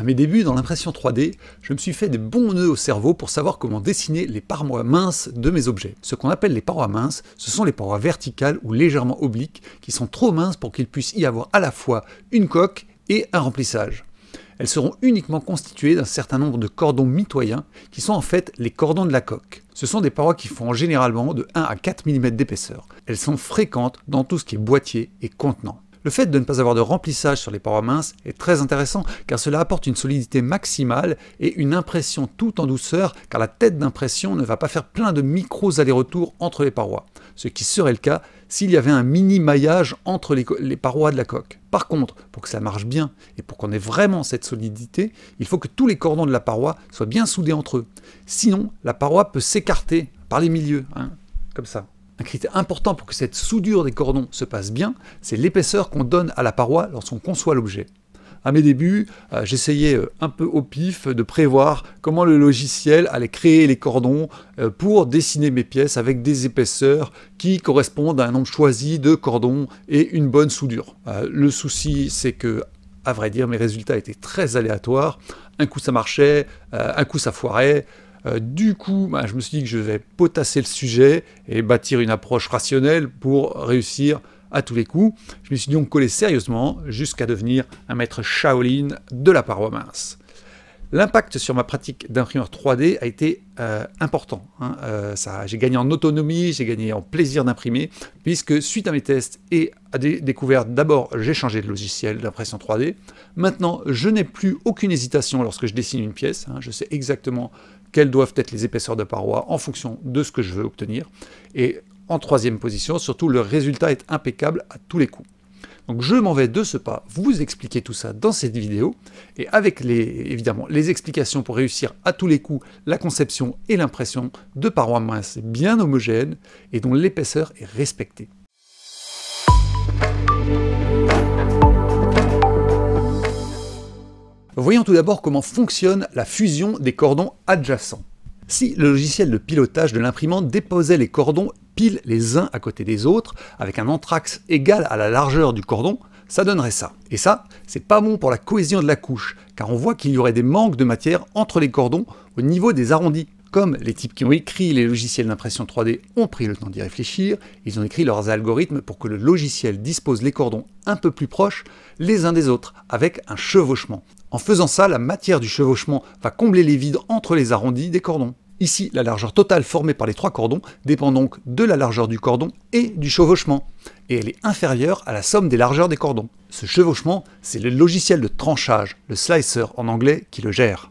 À mes débuts dans l'impression 3D, je me suis fait des bons nœuds au cerveau pour savoir comment dessiner les parois minces de mes objets. Ce qu'on appelle les parois minces, ce sont les parois verticales ou légèrement obliques qui sont trop minces pour qu'il puisse y avoir à la fois une coque et un remplissage. Elles seront uniquement constituées d'un certain nombre de cordons mitoyens qui sont en fait les cordons de la coque. Ce sont des parois qui font généralement de 1 à 4 mm d'épaisseur. Elles sont fréquentes dans tout ce qui est boîtier et contenant. Le fait de ne pas avoir de remplissage sur les parois minces est très intéressant car cela apporte une solidité maximale et une impression tout en douceur car la tête d'impression ne va pas faire plein de micros allers-retours entre les parois, ce qui serait le cas s'il y avait un mini maillage entre les, parois de la coque. Par contre, pour que ça marche bien et pour qu'on ait vraiment cette solidité, il faut que tous les cordons de la paroi soient bien soudés entre eux. Sinon, la paroi peut s'écarter par les milieux, hein, comme ça. Un critère important pour que cette soudure des cordons se passe bien, c'est l'épaisseur qu'on donne à la paroi lorsqu'on conçoit l'objet. À mes débuts, euh, j'essayais euh, un peu au pif de prévoir comment le logiciel allait créer les cordons euh, pour dessiner mes pièces avec des épaisseurs qui correspondent à un nombre choisi de cordons et une bonne soudure. le souci, c'est que à vrai dire, mes résultats étaient très aléatoires. Un coup ça marchait, un coup ça foirait. Euh, du coup, bah, je me suis dit que je vais potasser le sujet et bâtir une approche rationnelle pour réussir à tous les coups. Je me suis donc collé sérieusement jusqu'à devenir un maître Shaolin de la paroi mince. L'impact sur ma pratique d'imprimeur 3D a été euh, important. Hein. Euh, j'ai gagné en autonomie, j'ai gagné en plaisir d'imprimer, puisque suite à mes tests et à des découvertes, d'abord j'ai changé de logiciel d'impression 3D. Maintenant, je n'ai plus aucune hésitation lorsque je dessine une pièce. Hein. Je sais exactement quelles doivent être les épaisseurs de parois en fonction de ce que je veux obtenir. Et en troisième position, surtout, le résultat est impeccable à tous les coups. Donc je m'en vais de ce pas, vous expliquer tout ça dans cette vidéo, et avec les, évidemment les explications pour réussir à tous les coups la conception et l'impression de parois minces bien homogènes et dont l'épaisseur est respectée. Voyons tout d'abord comment fonctionne la fusion des cordons adjacents. Si le logiciel de pilotage de l'imprimante déposait les cordons pile les uns à côté des autres, avec un anthrax égal à la largeur du cordon, ça donnerait ça. Et ça, c'est pas bon pour la cohésion de la couche, car on voit qu'il y aurait des manques de matière entre les cordons au niveau des arrondis. Comme les types qui ont écrit les logiciels d'impression 3D ont pris le temps d'y réfléchir, ils ont écrit leurs algorithmes pour que le logiciel dispose les cordons un peu plus proches les uns des autres, avec un chevauchement. En faisant ça, la matière du chevauchement va combler les vides entre les arrondis des cordons. Ici, la largeur totale formée par les trois cordons dépend donc de la largeur du cordon et du chevauchement, et elle est inférieure à la somme des largeurs des cordons. Ce chevauchement, c'est le logiciel de tranchage, le slicer en anglais, qui le gère.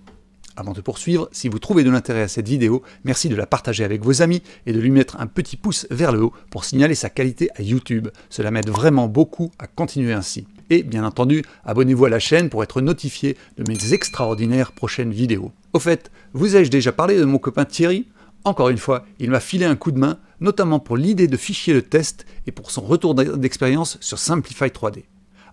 Avant de poursuivre, si vous trouvez de l'intérêt à cette vidéo, merci de la partager avec vos amis et de lui mettre un petit pouce vers le haut pour signaler sa qualité à YouTube. Cela m'aide vraiment beaucoup à continuer ainsi. Et bien entendu, abonnez-vous à la chaîne pour être notifié de mes extraordinaires prochaines vidéos. Au fait, vous ai-je déjà parlé de mon copain Thierry Encore une fois, il m'a filé un coup de main, notamment pour l'idée de fichier de test et pour son retour d'expérience sur Simplify 3D.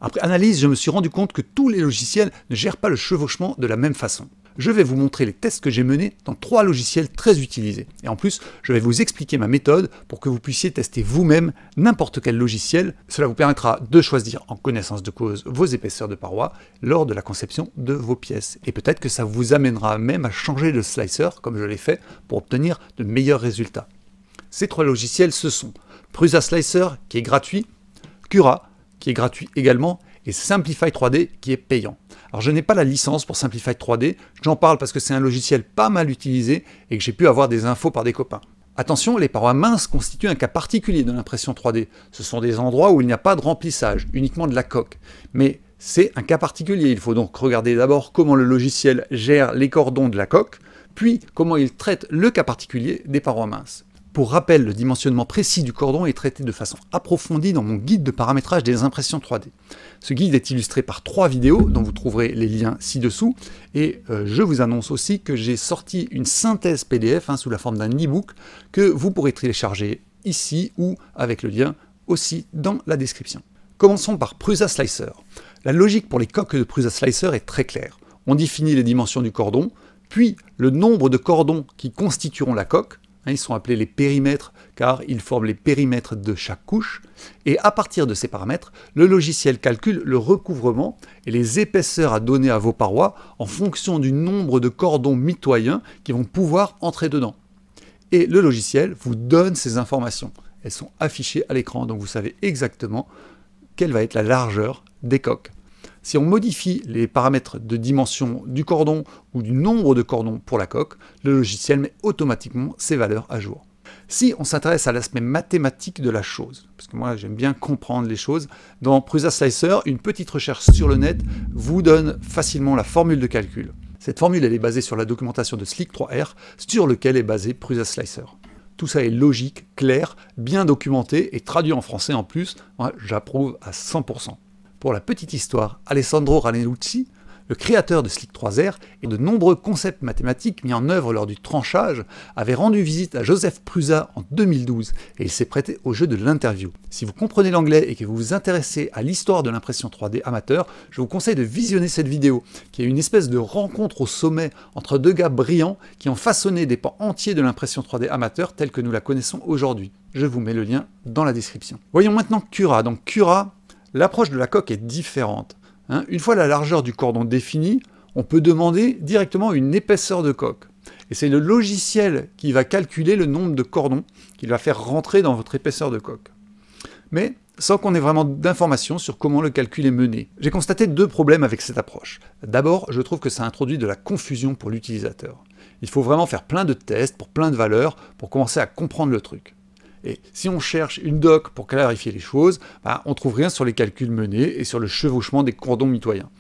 Après analyse, je me suis rendu compte que tous les logiciels ne gèrent pas le chevauchement de la même façon je vais vous montrer les tests que j'ai menés dans trois logiciels très utilisés. Et en plus, je vais vous expliquer ma méthode pour que vous puissiez tester vous-même n'importe quel logiciel. Cela vous permettra de choisir en connaissance de cause vos épaisseurs de paroi lors de la conception de vos pièces. Et peut-être que ça vous amènera même à changer de slicer, comme je l'ai fait, pour obtenir de meilleurs résultats. Ces trois logiciels, ce sont Prusa Slicer, qui est gratuit, Cura, qui est gratuit également, et Simplify 3D, qui est payant. Alors je n'ai pas la licence pour Simplify 3D, j'en parle parce que c'est un logiciel pas mal utilisé et que j'ai pu avoir des infos par des copains. Attention, les parois minces constituent un cas particulier de l'impression 3D. Ce sont des endroits où il n'y a pas de remplissage, uniquement de la coque. Mais c'est un cas particulier, il faut donc regarder d'abord comment le logiciel gère les cordons de la coque, puis comment il traite le cas particulier des parois minces. Pour rappel, le dimensionnement précis du cordon est traité de façon approfondie dans mon guide de paramétrage des impressions 3D. Ce guide est illustré par trois vidéos dont vous trouverez les liens ci-dessous et euh, je vous annonce aussi que j'ai sorti une synthèse PDF hein, sous la forme d'un e-book que vous pourrez télécharger ici ou avec le lien aussi dans la description. Commençons par Prusa Slicer. La logique pour les coques de Prusa Slicer est très claire. On définit les dimensions du cordon, puis le nombre de cordons qui constitueront la coque, Hein, ils sont appelés les périmètres car ils forment les périmètres de chaque couche. Et à partir de ces paramètres, le logiciel calcule le recouvrement et les épaisseurs à donner à vos parois en fonction du nombre de cordons mitoyens qui vont pouvoir entrer dedans. Et le logiciel vous donne ces informations. Elles sont affichées à l'écran, donc vous savez exactement quelle va être la largeur des coques. Si on modifie les paramètres de dimension du cordon ou du nombre de cordons pour la coque, le logiciel met automatiquement ces valeurs à jour. Si on s'intéresse à l'aspect mathématique de la chose, parce que moi j'aime bien comprendre les choses, dans Prusa Slicer, une petite recherche sur le net vous donne facilement la formule de calcul. Cette formule elle est basée sur la documentation de Slick3R, sur lequel est basé Prusa Slicer. Tout ça est logique, clair, bien documenté et traduit en français en plus. Moi j'approuve à 100%. Pour la petite histoire, Alessandro Ranellucci, le créateur de Slick 3R et de nombreux concepts mathématiques mis en œuvre lors du tranchage, avait rendu visite à Joseph Prusa en 2012 et il s'est prêté au jeu de l'interview. Si vous comprenez l'anglais et que vous vous intéressez à l'histoire de l'impression 3D amateur, je vous conseille de visionner cette vidéo, qui est une espèce de rencontre au sommet entre deux gars brillants qui ont façonné des pans entiers de l'impression 3D amateur telle que nous la connaissons aujourd'hui. Je vous mets le lien dans la description. Voyons maintenant Cura. Donc Cura, l'approche de la coque est différente. Hein. Une fois la largeur du cordon définie, on peut demander directement une épaisseur de coque. Et c'est le logiciel qui va calculer le nombre de cordons qu'il va faire rentrer dans votre épaisseur de coque. Mais sans qu'on ait vraiment d'informations sur comment le calcul est mené. J'ai constaté deux problèmes avec cette approche. D'abord, je trouve que ça introduit de la confusion pour l'utilisateur. Il faut vraiment faire plein de tests pour plein de valeurs pour commencer à comprendre le truc. Et si on cherche une doc pour clarifier les choses, on bah, on trouve rien sur les calculs menés et sur le chevauchement des cordons mitoyens.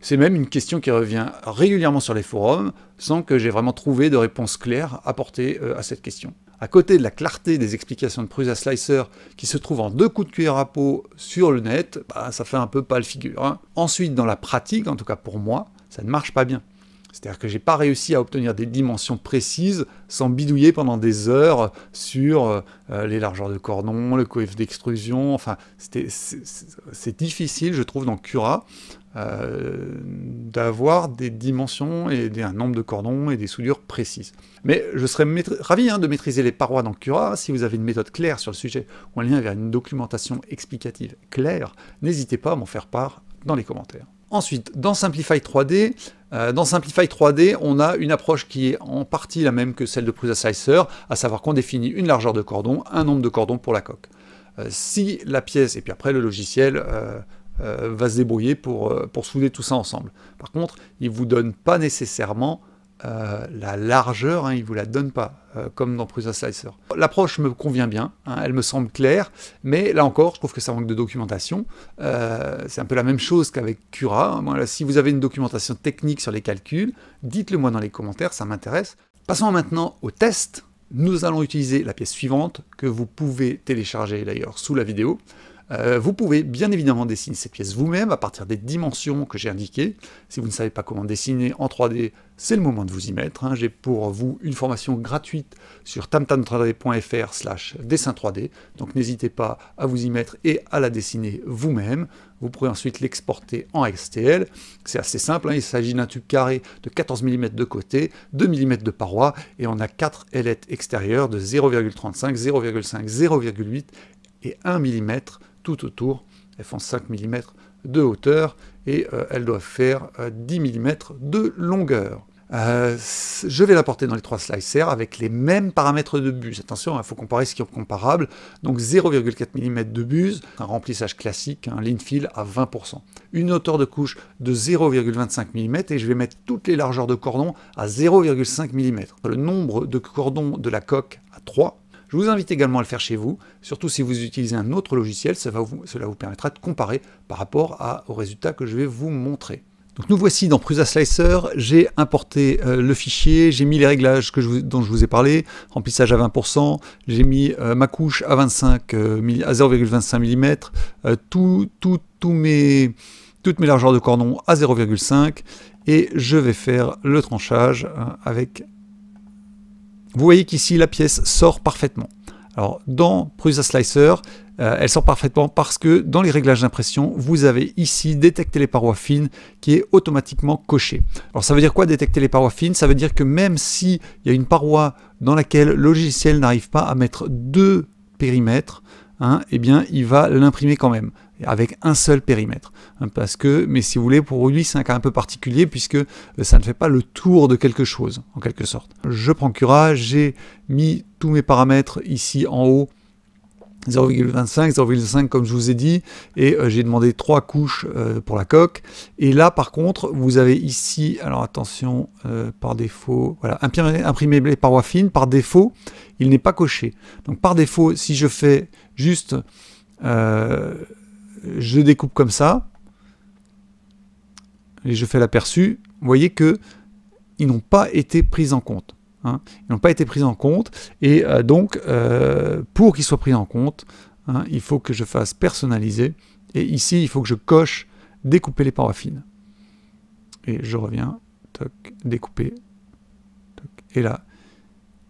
C'est même une question qui revient régulièrement sur les forums, sans que j'ai vraiment trouvé de réponse claire apportée euh, à cette question. À côté de la clarté des explications de Prusa Slicer, qui se trouvent en deux coups de cuillère à peau sur le net, bah, ça fait un peu pas le figure. Hein. Ensuite, dans la pratique, en tout cas pour moi, ça ne marche pas bien. C'est-à-dire que n'ai pas réussi à obtenir des dimensions précises sans bidouiller pendant des heures sur euh, euh, les largeurs de cordon, le coefficient d'extrusion. Enfin, c'est difficile, je trouve, dans Cura euh, d'avoir des dimensions et un nombre de cordons et des soudures précises. Mais je serais ravi hein, de maîtriser les parois dans Cura. Si vous avez une méthode claire sur le sujet ou un lien vers une documentation explicative claire, n'hésitez pas à m'en faire part dans les commentaires. Ensuite, dans Simplify 3D, euh, dans Simplify 3D, on a une approche qui est en partie la même que celle de Prusa à savoir qu'on définit une largeur de cordon, un nombre de cordons pour la coque. Euh, si la pièce, et puis après le logiciel, euh, va se débrouiller pour, pour souder tout ça ensemble. Par contre, il ne vous donne pas nécessairement euh, la largeur, hein, il ne vous la donne pas, euh, comme dans Prusa Slicer. L'approche me convient bien, hein, elle me semble claire, mais là encore, je trouve que ça manque de documentation. Euh, c'est un peu la même chose qu'avec Cura. Hein. si vous avez une documentation technique sur les calculs, dites-le moi dans les commentaires, ça m'intéresse. Passons maintenant au test. Nous allons utiliser la pièce suivante, que vous pouvez télécharger d'ailleurs sous la vidéo. Euh, vous pouvez bien évidemment dessiner ces pièces vous-même à partir des dimensions que j'ai indiquées. Si vous ne savez pas comment dessiner en 3D, c'est le moment de vous y mettre. Hein. J'ai pour vous une formation gratuite sur tamtam3d.fr slash dessin 3D. Donc n'hésitez pas à vous y mettre et à la dessiner vous-même. Vous pourrez ensuite l'exporter en STL. C'est assez simple, hein. il s'agit d'un tube carré de 14 mm de côté, 2 mm de paroi, et on a 4 ailettes extérieures de 0,35, 0,5, 0,8 et 1 mm autour. Elles font 5 mm de hauteur et euh, elles doivent faire 10 euh, mm de longueur. Euh, je vais la porter dans les trois slicers avec les mêmes paramètres de buse. Attention, il hein, faut comparer ce qui est comparable. Donc 0,4 mm de buse, un remplissage classique, un lean fill à 20%. Une hauteur de couche de 0,25 mm et je vais mettre toutes les largeurs de cordon à 0,5 mm. Le nombre de cordons de la coque à 3 je vous invite également à le faire chez vous, surtout si vous utilisez un autre logiciel, cela vous permettra de comparer par rapport à, aux résultats que je vais vous montrer. Donc nous voici dans Prusa Slicer, j'ai importé euh, le fichier, j'ai mis les réglages dont je vous ai parlé, remplissage à 20%, j'ai mis euh, ma couche à, 0,25 euh, mm, tout, toutes mes largeurs de cordon à 0,5 et je vais faire le tranchage avec vous voyez qu'ici, la pièce sort parfaitement. Alors, dans Prusa Slicer, euh, elle sort parfaitement parce que dans les réglages d'impression, vous avez ici détecter les parois fines qui est automatiquement coché. Alors ça veut dire quoi détecter les parois fines Ça veut dire que même s'il y a une paroi dans laquelle le logiciel n'arrive pas à mettre deux périmètres, hein, eh bien il va l'imprimer quand même avec un seul périmètre. Hein, parce que, mais si vous voulez, pour lui, c'est un cas un peu particulier puisque euh, ça ne fait pas le tour de quelque chose, en quelque sorte. Je prends Cura, j'ai mis tous mes paramètres ici en haut 0,25, 0,5 comme je vous ai dit, et euh, j'ai demandé trois couches euh, pour la coque. Et là par contre, vous avez ici, alors attention, par défaut, voilà, imprimé imprimé les parois fines, par défaut, il n'est pas coché. Donc par défaut, si je fais juste je découpe comme ça, et je fais l'aperçu, vous voyez que ils n'ont pas été pris en compte. Hein. Ils n'ont pas été pris en compte, et euh, donc euh, pour qu'ils soient pris en compte, hein, il faut que je fasse personnaliser, et ici il faut que je coche découper les parois fines Et je reviens, découper, et là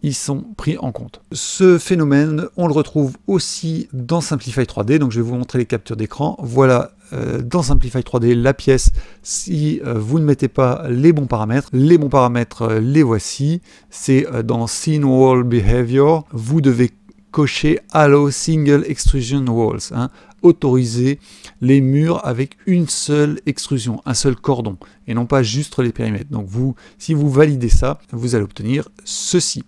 ils sont pris en compte. Ce phénomène, on le retrouve aussi dans Simplify 3D, donc je vais vous montrer les captures d'écran. Voilà euh, dans Simplify 3D la pièce si euh, vous ne mettez pas les bons paramètres. Les bons paramètres, euh, les voici. C'est dans Scene Wall Behavior, vous devez cocher Allow Single Extrusion Walls. Hein autoriser les murs avec une seule extrusion, un seul cordon, et non pas juste les périmètres. Donc vous, si vous validez ça, vous allez obtenir ceci.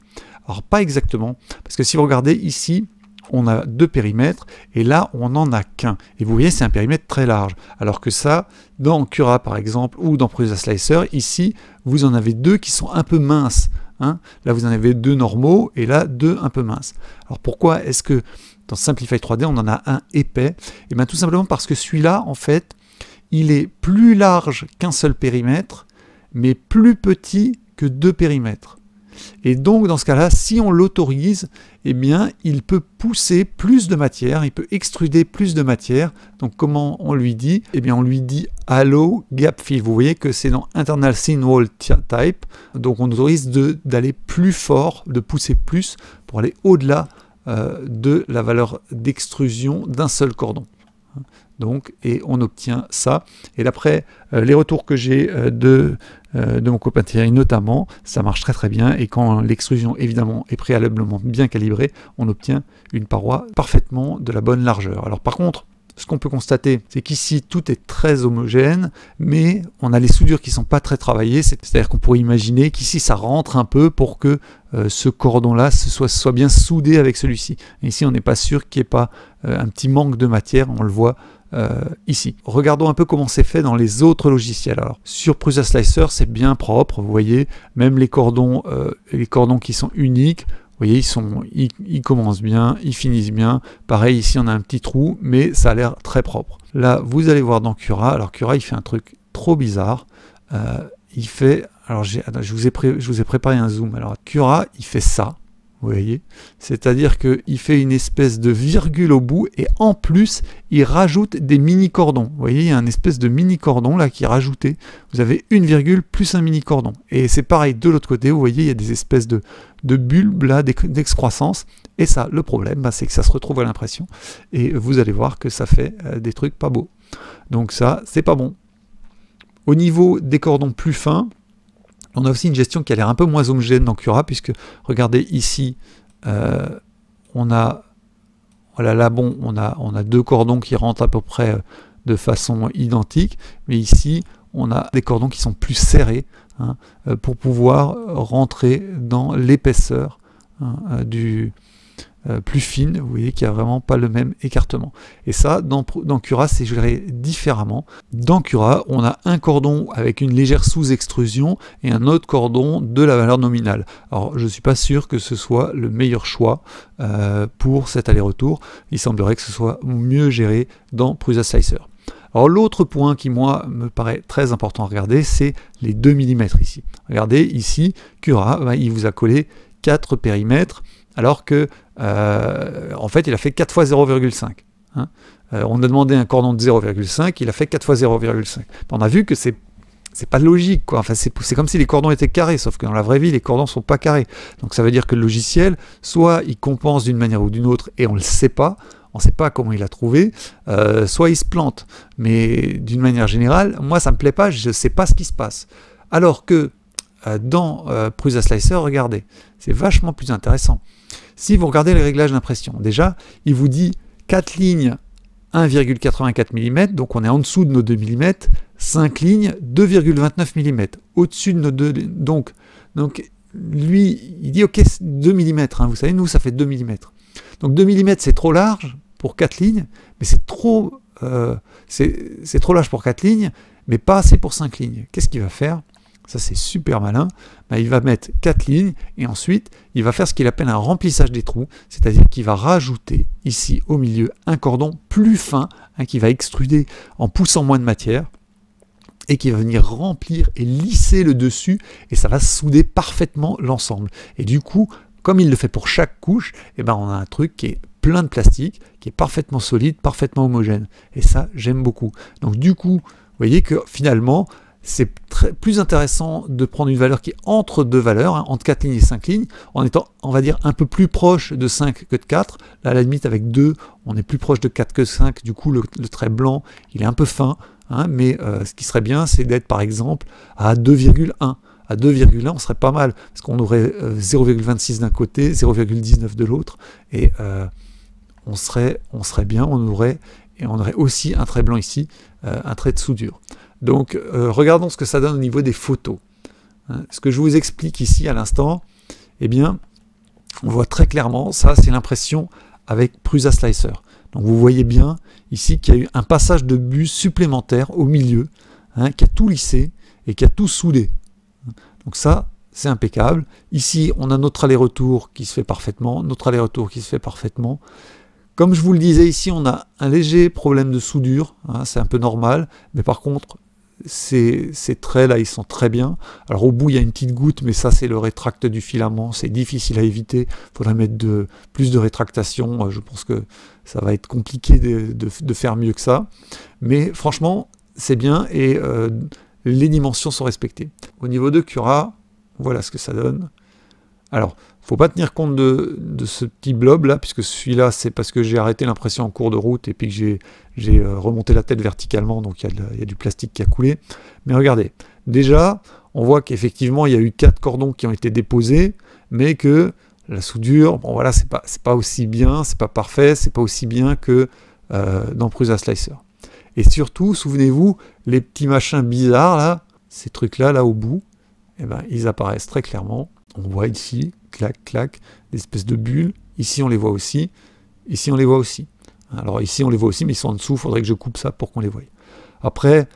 Alors pas exactement, parce que si vous regardez ici, on a deux périmètres, et là, on n'en a qu'un. Et vous voyez, c'est un périmètre très large. Alors que ça, dans Cura, par exemple, ou dans Prusa Slicer, ici, vous en avez deux qui sont un peu minces. Hein. là, vous en avez deux normaux et là, deux un peu minces. Alors pourquoi est-ce que dans Simplify 3D, on en a un épais Et eh bien tout simplement parce que celui-là, en fait, il est plus large qu'un seul périmètre, mais plus petit que deux périmètres. Et donc, dans ce cas-là, si on l'autorise, eh bien, il peut pousser plus de matière, il peut extruder plus de matière. Donc, comment on lui dit Eh bien, on lui dit Allow Gap Fill. Vous voyez que c'est dans Internal Thin Wall Type. Donc, on autorise d'aller plus fort, de pousser plus pour aller au-delà euh, de la valeur d'extrusion d'un seul cordon. Donc, et on obtient ça. Et d'après euh, les retours que j'ai euh, de euh, de mon copain Thierry notamment, ça marche très très bien et quand l'extrusion évidemment est préalablement bien calibrée, on obtient une paroi parfaitement de la bonne largeur. Alors par contre, ce qu'on peut constater, c'est qu'ici tout est très homogène, mais on a les soudures qui ne sont pas très travaillées, c'est-à-dire qu'on pourrait imaginer qu'ici ça rentre un peu pour que euh, ce cordon-là soit, soit, bien soudé avec celui-ci. Ici on n'est pas sûr qu'il n'y ait pas euh, un petit manque de matière, on le voit euh, ici. Regardons un peu comment c'est fait dans les autres logiciels. Alors sur Prusa Slicer, c'est bien propre, vous voyez, même les cordons, euh, les cordons qui sont uniques, vous voyez, ils, sont, ils, commencent bien, ils finissent bien. Pareil, ici, on a un petit trou, mais ça a l'air très propre. Là, vous allez voir dans Cura. Alors, Cura, il fait un truc trop bizarre. Euh, il fait... Alors, je, vous ai je vous ai préparé un zoom. Alors, Cura, il fait ça. Vous voyez C'est-à-dire qu'il fait une espèce de virgule au bout et en plus, il rajoute des mini-cordons. Vous voyez, il y a une espèce de mini-cordon là qui est Vous avez une virgule plus un mini-cordon. Et c'est pareil de l'autre côté, vous voyez, il y a des espèces de, bulbes là, d'excroissance. Et ça, le problème, bah, c'est que ça se retrouve à l'impression. Et vous allez voir que ça fait euh, des trucs pas beaux. Donc ça, c'est pas bon. Au niveau des cordons plus fins, on a aussi une gestion qui a l'air un peu moins homogène dans Cura, puisque regardez ici, euh, on a voilà là bon, on a, on a deux cordons qui rentrent à peu près euh, de façon identique, mais ici on a des cordons qui sont plus serrés hein, euh, pour pouvoir rentrer dans l'épaisseur hein, du, euh, plus fine, vous voyez qu'il n'y a vraiment pas le même écartement. Et ça, dans, Cura, c'est géré différemment. Dans Cura, on a un cordon avec une légère sous-extrusion et un autre cordon de la valeur nominale. Alors, je ne suis pas sûr que ce soit le meilleur choix euh, pour cet aller-retour. Il semblerait que ce soit mieux géré dans Prusa Slicer. Alors l'autre point qui moi me paraît très important à regarder, c'est les 2 mm ici. Regardez ici, Cura, bah, il vous a collé 4 périmètres alors que euh, en fait il a fait 4 fois 0,5. Hein. Euh, on a demandé un cordon de 0,5, il a fait 4 fois 0,5. On a vu que c'est c'est pas logique Enfin, c'est, c'est comme si les cordons étaient carrés, sauf que dans la vraie vie, les cordons sont pas carrés. Donc ça veut dire que le logiciel, soit il compense d'une manière ou d'une autre et on le sait pas, on ne sait pas comment il a trouvé, euh, soit il se plante. Mais d'une manière générale, moi ça me plaît pas, je ne sais pas ce qui se passe. Alors que euh, dans euh, Prusa Slicer, regardez, c'est vachement plus intéressant. Si vous regardez les réglages d'impression, déjà, il vous dit 4 lignes 1,84 mm, donc on est en dessous de nos 2 mm, 5 lignes 2,29 mm, au-dessus de nos 2 donc donc lui, il dit ok 2 mm, hein, vous savez, nous ça fait 2 mm. Donc 2 mm c'est trop large pour 4 lignes, mais c'est trop euh, c'est trop large pour 4 lignes, mais pas assez pour 5 lignes. Qu'est-ce qu'il va faire ça c'est super malin, bah, il va mettre quatre lignes et ensuite il va faire ce qu'il appelle un remplissage des trous, c'est-à-dire qu'il va rajouter ici au milieu un cordon plus fin hein, qui va extruder en poussant moins de matière et qui va venir remplir et lisser le dessus et ça va souder parfaitement l'ensemble. Et du coup, comme il le fait pour chaque couche, et eh ben on a un truc qui est plein de plastique, qui est parfaitement solide, parfaitement homogène. Et ça, j'aime beaucoup. Donc du coup, vous voyez que finalement, c'est plus intéressant de prendre une valeur qui est entre deux valeurs, hein, entre 4 lignes et 5 lignes, en étant, on va dire, un peu plus proche de 5 que de 4. Là, à la limite, avec 2, on est plus proche de 4 que 5. Du coup, le, trait blanc, il est un peu fin. Hein, mais euh, ce qui serait bien, c'est d'être, par exemple, à 2,1 à 2,1, on serait pas mal, parce qu'on aurait 0,26 euh, d'un côté, 0,19 de l'autre, et euh, on, serait, bien, on aurait, et on aurait aussi un trait blanc ici, un trait de soudure. Donc euh, regardons ce que ça donne au niveau des photos. Hein, ce que je vous explique ici à l'instant, eh bien, on voit très clairement, ça c'est l'impression avec Prusa Slicer. Donc vous voyez bien ici qu'il y a eu un passage de bus supplémentaire au milieu, hein, qui a tout lissé et qui a tout soudé. Donc ça, c'est impeccable. Ici, on a notre aller-retour qui se fait parfaitement, notre aller-retour qui se fait parfaitement. Comme je vous le disais, ici, on a un léger problème de soudure, hein, c'est un peu normal, mais par contre, ces, traits-là, ils sont très bien. Alors au bout, il y a une petite goutte, mais ça, c'est le rétracte du filament. C'est difficile à éviter. Il faudrait mettre de, plus de rétractation. Euh, je pense que ça va être compliqué de, faire mieux que ça. Mais franchement, c'est bien et euh, les dimensions sont respectées. Au niveau de Cura, voilà ce que ça donne. Alors, faut pas tenir compte de, ce petit blob là, puisque celui-là c'est parce que j'ai arrêté l'impression en cours de route et puis que j'ai euh, remonté la tête verticalement, donc il y, a du plastique qui a coulé. Mais regardez, déjà on voit qu'effectivement il y a eu quatre cordons qui ont été déposés, mais que la soudure, bon voilà, c'est pas, pas aussi bien, c'est pas parfait, c'est pas aussi bien que euh, dans Prusa Slicer. Et surtout, souvenez-vous, les petits machins bizarres là, ces trucs là là au bout, eh ben, ils apparaissent très clairement. On voit ici, clac, clac, des espèces de bulles. Ici, on les voit aussi. Ici, on les voit aussi. Alors ici, on les voit aussi, mais ils sont en dessous. Il faudrait que je coupe ça pour qu'on les voie. Après,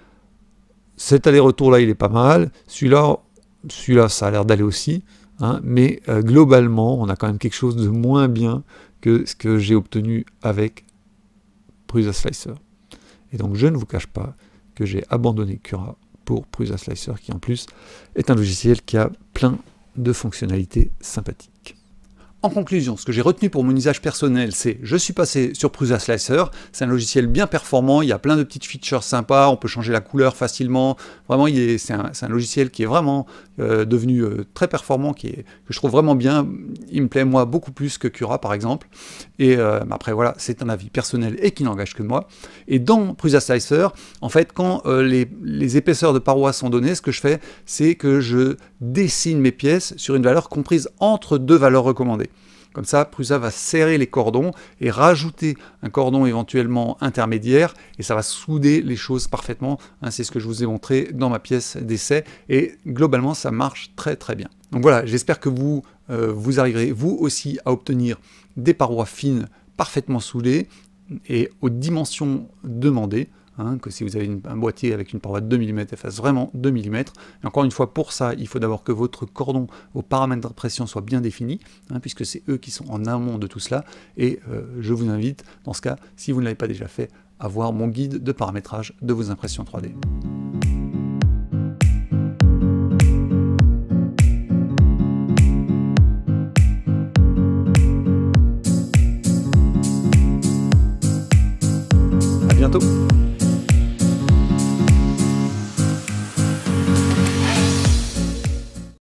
cet aller-retour-là, il est pas mal. Celui-là, ça a l'air d'aller aussi. Hein. mais euh, globalement, on a quand même quelque chose de moins bien que ce que j'ai obtenu avec Prusa Slicer. Et donc, je ne vous cache pas que j'ai abandonné Cura pour Prusa Slicer, qui en plus est un logiciel qui a plein de fonctionnalités sympathiques. En conclusion, ce que j'ai retenu pour mon usage personnel, c'est je suis passé sur Prusa Slicer. C'est un logiciel bien performant, il y a plein de petites features sympas, on peut changer la couleur facilement. Vraiment, c'est un, logiciel qui est vraiment euh, devenu euh, très performant, qui est, que je trouve vraiment bien. Il me plaît, moi, beaucoup plus que Cura, par exemple. Et euh, après, voilà, c'est un avis personnel et qui n'engage que moi. Et dans Prusa Slicer, en fait, quand les, les épaisseurs de parois sont données, ce que je fais, c'est que je dessine mes pièces sur une valeur comprise entre deux valeurs recommandées. Comme ça, Prusa va serrer les cordons et rajouter un cordon éventuellement intermédiaire et ça va souder les choses parfaitement. Hein, c'est ce que je vous ai montré dans ma pièce d'essai et globalement ça marche très très bien. Donc voilà, j'espère que vous, euh, vous arriverez vous aussi à obtenir des parois fines parfaitement soudées et aux dimensions demandées. Hein, que si vous avez un boîtier avec une paroi de 2 mm, elle fasse vraiment 2 mm. Et encore une fois, pour ça, il faut d'abord que votre cordon aux paramètres de pression soit bien défini, hein, puisque c'est eux qui sont en amont de tout cela. Et euh, je vous invite, dans ce cas, si vous ne l'avez pas déjà fait, à voir mon guide de paramétrage de vos impressions 3D.